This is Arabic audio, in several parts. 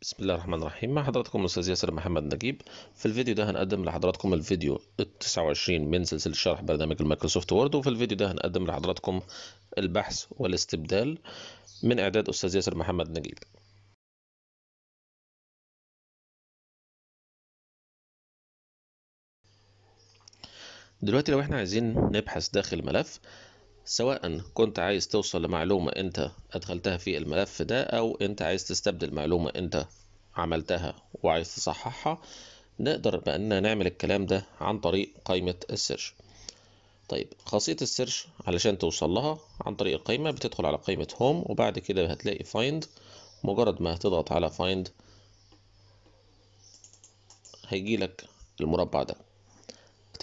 بسم الله الرحمن الرحيم مع حضراتكم الاستاذ ياسر محمد نجيب في الفيديو ده هنقدم لحضراتكم الفيديو 29 من سلسله شرح برنامج المايكروسوفت وورد وفي الفيديو ده هنقدم لحضراتكم البحث والاستبدال من اعداد استاذ ياسر محمد نجيب دلوقتي لو احنا عايزين نبحث داخل ملف سواء كنت عايز توصل لمعلومة أنت أدخلتها في الملف ده أو أنت عايز تستبدل معلومة أنت عملتها وعايز تصححها نقدر بأننا نعمل الكلام ده عن طريق قائمة السيرش طيب خاصية السيرش علشان توصل لها عن طريق القائمة بتدخل على قائمة هوم وبعد كده هتلاقي فايند مجرد ما هتضغط على فايند هيجيلك المربع ده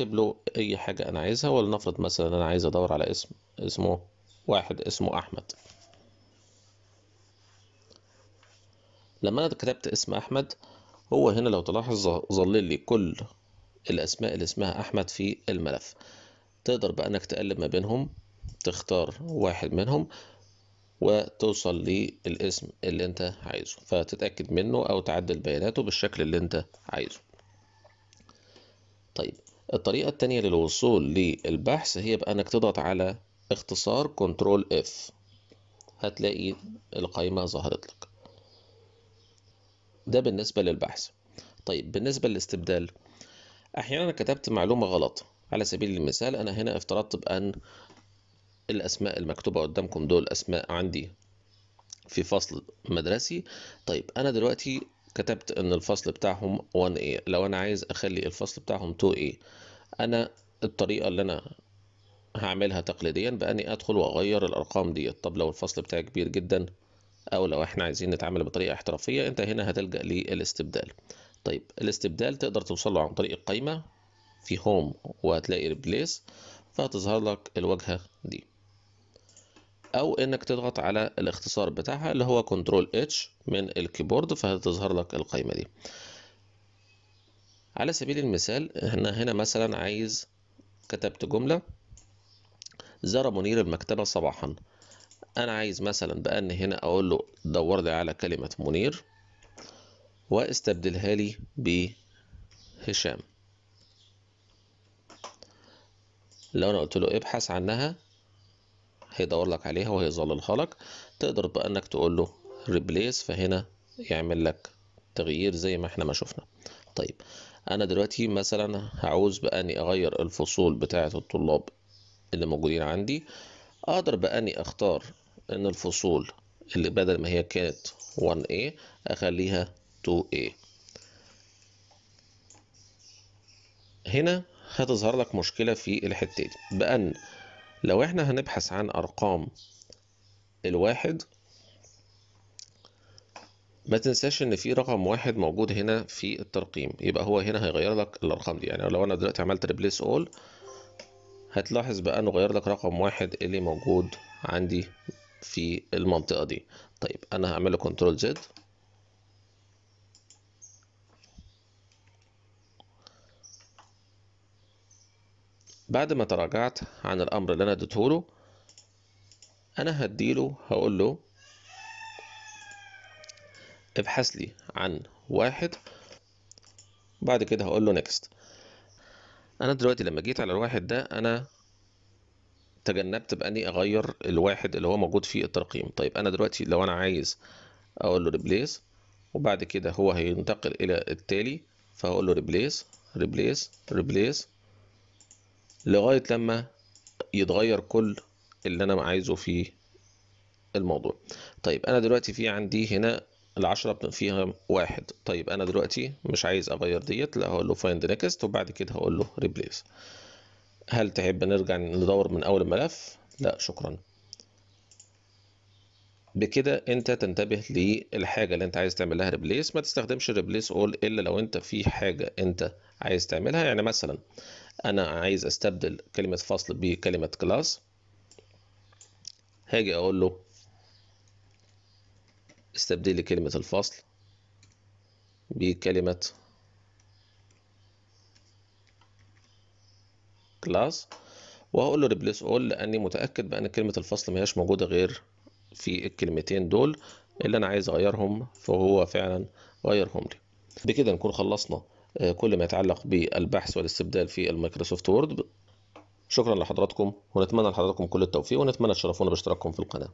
اكتب له اي حاجه انا عايزها ولنفرض مثلا انا عايز ادور على اسم اسمه واحد اسمه احمد لما انا كتبت اسم احمد هو هنا لو تلاحظ ظلل لي كل الاسماء اللي اسمها احمد في الملف تقدر بقى انك تقلب ما بينهم تختار واحد منهم وتوصل للاسم اللي انت عايزه فتتأكد منه او تعدل بياناته بالشكل اللي انت عايزه طيب الطريقة التانية للوصول للبحث هي بأنك تضغط على اختصار كنترول اف هتلاقي القائمة ظهرت لك ده بالنسبة للبحث طيب بالنسبة للاستبدال أحيانا أنا كتبت معلومة غلط على سبيل المثال أنا هنا افترضت بأن الأسماء المكتوبة قدامكم دول أسماء عندي في فصل مدرسي طيب أنا دلوقتي كتبت ان الفصل بتاعهم 1A لو انا عايز اخلي الفصل بتاعهم 2A انا الطريقة اللي انا هعملها تقليديا باني ادخل واغير الارقام دي طب لو الفصل بتاعي كبير جدا او لو احنا عايزين نتعامل بطريقة احترافية انت هنا هتلجأ للاستبدال طيب الاستبدال تقدر توصل له عن طريق القايمة في هوم وهتلاقي ريبليس فهتظهر لك الواجهة دي او انك تضغط على الاختصار بتاعها اللي هو كنترول اتش من الكيبورد فهتظهر لك القائمه دي على سبيل المثال انا هنا مثلا عايز كتبت جمله زار منير المكتبه صباحا انا عايز مثلا بان هنا اقول له دور لي على كلمه منير واستبدلها لي بهشام لو انا قلت له ابحث عنها هيدور لك عليها وهيظللها لك تقدر بقى انك تقول له ريبليس فهنا يعمل لك تغيير زي ما احنا ما شفنا طيب انا دلوقتي مثلا هعوز باني اغير الفصول بتاعه الطلاب اللي موجودين عندي اقدر باني اختار ان الفصول اللي بدل ما هي كانت 1A اخليها 2A هنا هتظهر لك مشكلة في الحتة دي بأن لو احنا هنبحث عن أرقام الواحد ما تنساش ان في رقم واحد موجود هنا في الترقيم يبقى هو هنا هيغير لك الارقام دي يعني لو انا دلوقتي عملت ريبليس اول هتلاحظ بقى انه غير لك رقم واحد اللي موجود عندي في المنطقه دي طيب انا هعمل له كنترول زد بعد ما تراجعت عن الأمر اللي أنا اديته له أنا هديله هقول له ابحث لي عن واحد بعد كده هقول له نيكست أنا دلوقتي لما جيت على الواحد ده أنا تجنبت بأني أغير الواحد اللي هو موجود في الترقيم طيب أنا دلوقتي لو أنا عايز أقول له ريبليس وبعد كده هو هينتقل إلى التالي فهقول له ريبليس ريبليس ريبليس لغاية لما يتغير كل اللي أنا عايزه في الموضوع طيب أنا دلوقتي في عندي هنا العشرة فيها واحد طيب أنا دلوقتي مش عايز أغير ديت لا هقول له فايند نيكست وبعد كده هقول له ريبليس هل تحب نرجع ندور من أول الملف؟ لا شكرا بكده انت تنتبه للحاجه اللي انت عايز تعمل لها ريبليس ما تستخدمش ريبليس اول الا لو انت في حاجه انت عايز تعملها يعني مثلا انا عايز استبدل كلمة فصل بكلمة كلاس هاجي اقول له استبدل لي كلمة الفصل بكلمة كلاس وهقول له ريبليس اول لاني متاكد بان كلمه الفصل ما هياش موجوده غير في الكلمتين دول اللي انا عايز اغيرهم فهو فعلا غيرهم لي بكده نكون خلصنا آه، كل ما يتعلق بالبحث والاستبدال في المايكروسوفت وورد شكرا لحضراتكم ونتمنى لحضراتكم كل التوفيق ونتمنى تشرفونا باشتراككم في القناه